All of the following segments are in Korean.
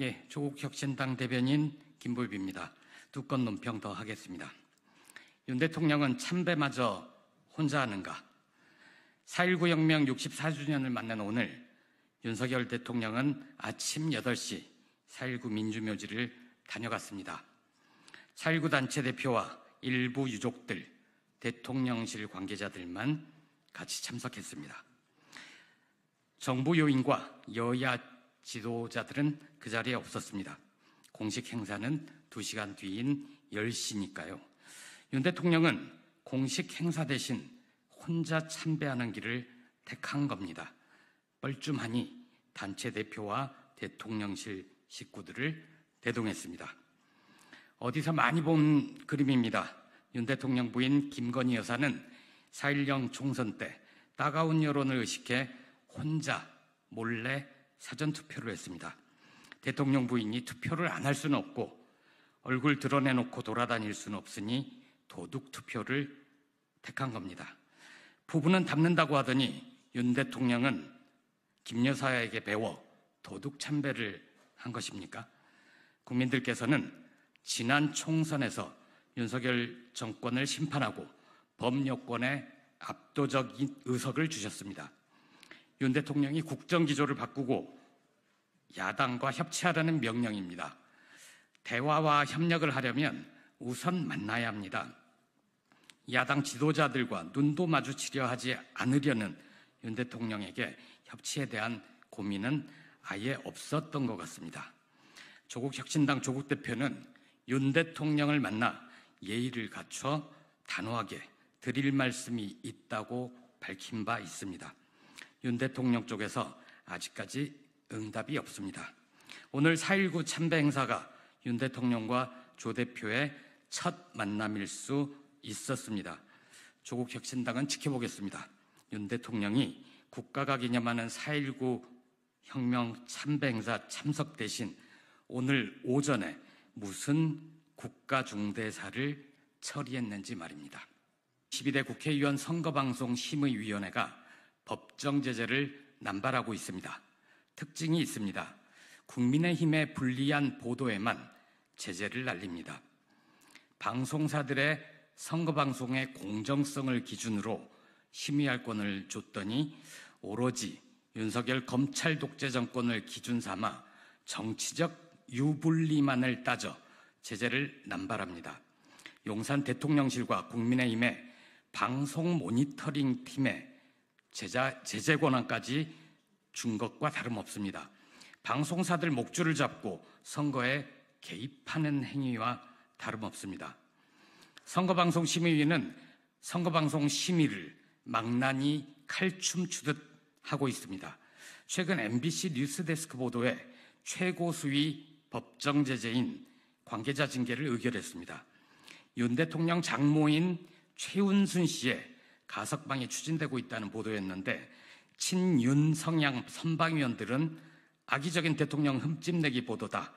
예, 조국 혁신당 대변인 김불비입니다. 두 건 논평 더 하겠습니다. 윤 대통령은 참배마저 혼자 하는가? 4.19 혁명 64주년을 맞는 오늘 윤석열 대통령은 아침 8시 4.19 민주묘지를 다녀갔습니다. 4.19 단체 대표와 일부 유족들, 대통령실 관계자들만 같이 참석했습니다. 정부 요인과 여야 지도자들은 그 자리에 없었습니다. 공식 행사는 2시간 뒤인 10시니까요. 윤 대통령은 공식 행사 대신 혼자 참배하는 길을 택한 겁니다. 뻘쭘하니 단체 대표와 대통령실 식구들을 대동했습니다. 어디서 많이 본 그림입니다. 윤 대통령 부인 김건희 여사는 4.10 총선 때 따가운 여론을 의식해 혼자 몰래 사전 투표를 했습니다. 대통령 부인이 투표를 안 할 수는 없고 얼굴 드러내놓고 돌아다닐 수는 없으니 도둑 투표를 택한 겁니다. 부부는 담는다고 하더니 윤 대통령은 김 여사에게 배워 도둑 참배를 한 것입니까? 국민들께서는 지난 총선에서 윤석열 정권을 심판하고 범여권에 압도적 인 의석을 주셨습니다. 윤 대통령이 국정 기조를 바꾸고 야당과 협치하라는 명령입니다. 대화와 협력을 하려면 우선 만나야 합니다. 야당 지도자들과 눈도 마주치려 하지 않으려는 윤 대통령에게 협치에 대한 고민은 아예 없었던 것 같습니다. 조국 혁신당 조국 대표는 윤 대통령을 만나 예의를 갖춰 단호하게 드릴 말씀이 있다고 밝힌 바 있습니다. 윤 대통령 쪽에서 아직까지 응답이 없습니다. 오늘 4.19 참배 행사가 윤 대통령과 조 대표의 첫 만남일 수 있었습니다. 조국 혁신당은 지켜보겠습니다. 윤 대통령이 국가가 기념하는 4.19 혁명 참배 행사 참석 대신 오늘 오전에 무슨 국가 중대사를 처리했는지 말입니다. 12대 국회의원 선거방송 심의위원회가 법정 제재를 남발하고 있습니다. 특징이 있습니다. 국민의힘의 불리한 보도에만 제재를 날립니다. 방송사들의 선거방송의 공정성을 기준으로 심의할 권을 줬더니 오로지 윤석열 검찰 독재 정권을 기준 삼아 정치적 유불리만을 따져 제재를 남발합니다. 용산 대통령실과 국민의힘의 방송 모니터링 팀에 제자, 제재 권한까지 준 것과 다름없습니다. 방송사들 목줄을 잡고 선거에 개입하는 행위와 다름없습니다. 선거방송심의위는 선거방송 심의를 망나니 칼춤추듯 하고 있습니다. 최근 MBC 뉴스데스크 보도에 최고수위 법정 제재인 관계자 징계를 의결했습니다. 윤 대통령 장모인 최운순 씨의 가석방이 추진되고 있다는 보도였는데 친윤 성향 선방위원들은 악의적인 대통령 흠집내기 보도다.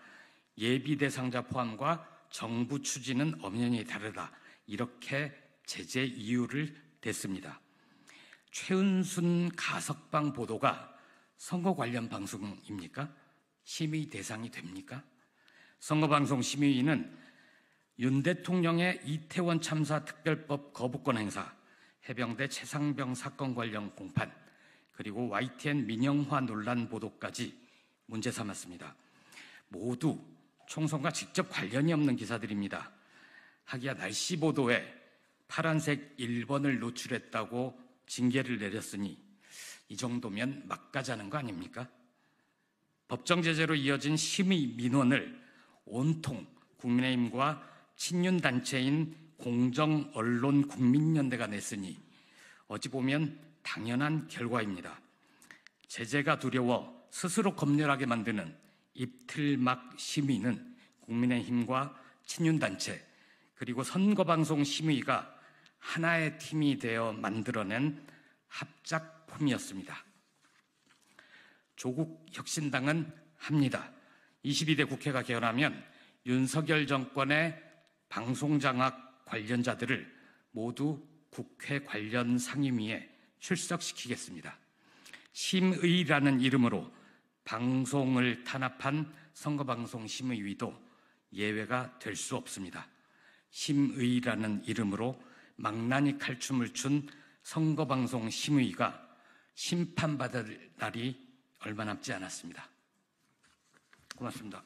예비 대상자 포함과 정부 추진은 엄연히 다르다. 이렇게 제재 이유를 댔습니다. 최은순 가석방 보도가 선거 관련 방송입니까? 심의 대상이 됩니까? 선거방송 심의위는 윤 대통령의 이태원 참사 특별법 거부권 행사, 해병대 최상병 사건 관련 공판, 그리고 YTN 민영화 논란 보도까지 문제 삼았습니다. 모두 총선과 직접 관련이 없는 기사들입니다. 하기야 날씨 보도에 파란색 1번을 노출했다고 징계를 내렸으니 이 정도면 막가자는 거 아닙니까? 법정 제재로 이어진 심의 민원을 온통 국민의힘과 친윤 단체인 공정 언론 국민연대가 냈으니 어찌 보면 당연한 결과입니다. 제재가 두려워 스스로 검열하게 만드는 입틀막 심의는 국민의힘과 친윤단체 그리고 선거방송 심의가 하나의 팀이 되어 만들어낸 합작품이었습니다. 조국 혁신당은 합니다. 22대 국회가 개헌하면 윤석열 정권의 방송장악 관련자들을 모두 국회 관련 상임위에 출석시키겠습니다. 심의라는 이름으로 방송을 탄압한 선거방송심의위도 예외가 될 수 없습니다. 심의라는 이름으로 망나니 칼춤을 춘 선거방송심의위가 심판받을 날이 얼마 남지 않았습니다. 고맙습니다.